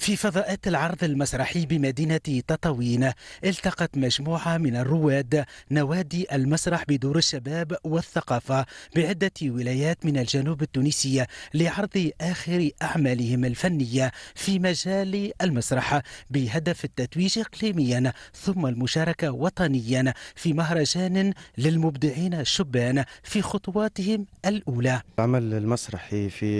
في فضاءات العرض المسرحي بمدينة تطاوين التقت مجموعة من الرواد نوادي المسرح بدور الشباب والثقافة بعدة ولايات من الجنوب التونسي لعرض آخر أعمالهم الفنية في مجال المسرح بهدف التتويج إقليميا ثم المشاركة وطنيا في مهرجان للمبدعين الشبان في خطواتهم الأولى العمل المسرحي في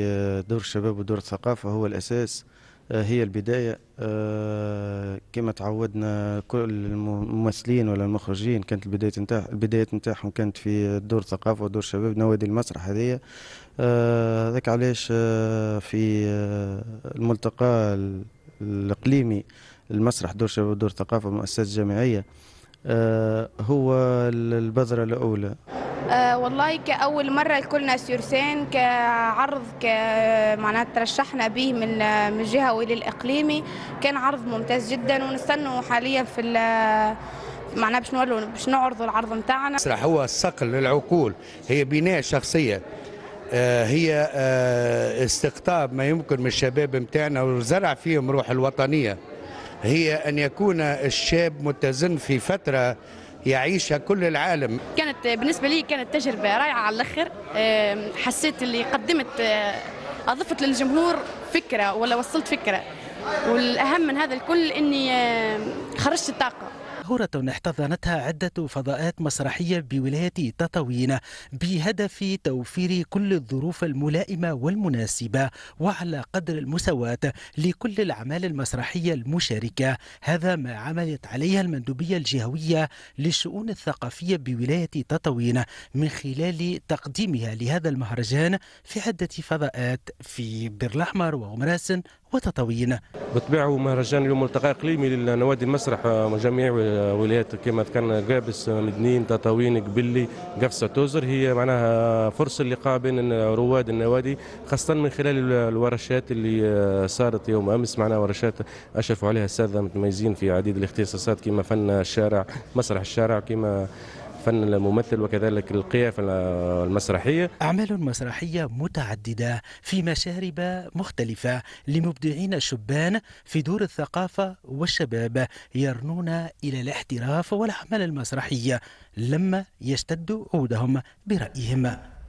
دور الشباب ودور الثقافة هو الأساس آه، هي البداية آه، كما تعودنا كل الممثلين ولا المخرجين كانت البداية نتاعهم البداية نتاعهم كانت في دور ثقافة ودور شباب نوادي المسرح هذيا آه، هذاك علاش في الملتقى الإقليمي المسرح دور شباب ودور ثقافة مؤسسة جامعية هو البذرة الأولى أه والله كأول مرة لكلنا سيرسين كعرض معناتها ترشحنا به من من وللإقليمي كان عرض ممتاز جدا ونستنوا حاليا في معناها باش نولوا باش نعرضوا العرض نتاعنا المسرح هو الصقل للعقول هي بناء شخصية آه، هي آه، استقطاب ما يمكن من الشباب نتاعنا وزرع فيهم روح الوطنية هي أن يكون الشاب متزن في فترة يعيشها كل العالم كانت بالنسبه لي كانت تجربه رائعه على الاخر حسيت اللي قدمت آه، اضفت للجمهور فكره ولا وصلت فكره والاهم من هذا الكل اني خرجت الطاقه مشهورة احتضنتها عدة فضاءات مسرحية بولاية تطاوين بهدف توفير كل الظروف الملائمة والمناسبة وعلى قدر المساواة لكل الأعمال المسرحية المشاركة هذا ما عملت عليها المندوبية الجهوية للشؤون الثقافية بولاية تطاوين من خلال تقديمها لهذا المهرجان في عدة فضاءات في بير الأحمر وغمراسن وتطاوين بالطبيعه مهرجان اليوم ملتقى اقليمي للنوادي المسرح جميع ولايات كما ذكرنا قابس مدنين تطاوين قبلي قفصه توزر هي معناها فرصه اللقاء بين رواد النوادي خاصه من خلال الورشات اللي صارت يوم امس معناها ورشات اشرفوا عليها الساده متميزين في عديد الاختصاصات كما فن الشارع مسرح الشارع كما فن الممثل وكذلك القيافة المسرحية أعمال مسرحية متعددة في مشارب مختلفة لمبدعين الشبان في دور الثقافة والشباب يرنون إلى الاحتراف والعمل المسرحية لما يشتد عودهم برأيهم